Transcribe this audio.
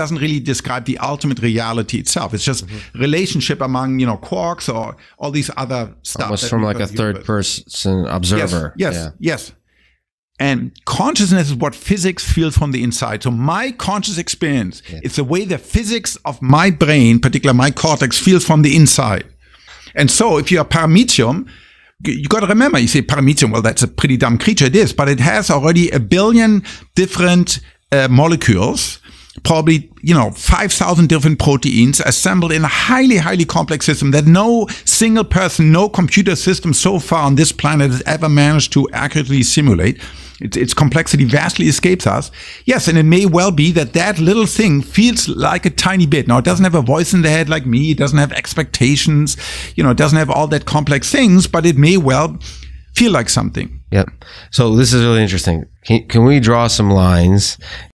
doesn't really describe the ultimate reality itself. It's just mm-hmm. relationship among you know quarks or all these other stuff. Almost from like a third person observer. Yes, yes, yeah. yes. And consciousness is what physics feels from the inside. So my conscious experience, yeah. it's the way the physics of my brain, particularly my cortex, feels from the inside. And so if you are paramecium, you got to remember, you say paramecium, well, that's a pretty dumb creature. It is, but it has already a billion different uh, molecules probably you know 5000 different proteins assembled in a highly highly complex system that no single person no computer system so far on this planet has ever managed to accurately simulate its, its complexity vastly escapes us yes and it may well be that that little thing feels like a tiny bit now it doesn't have a voice in the head like me it doesn't have expectations you know it doesn't have all that complex things but it may well feel like something yep so this is really interesting can, can we draw some lines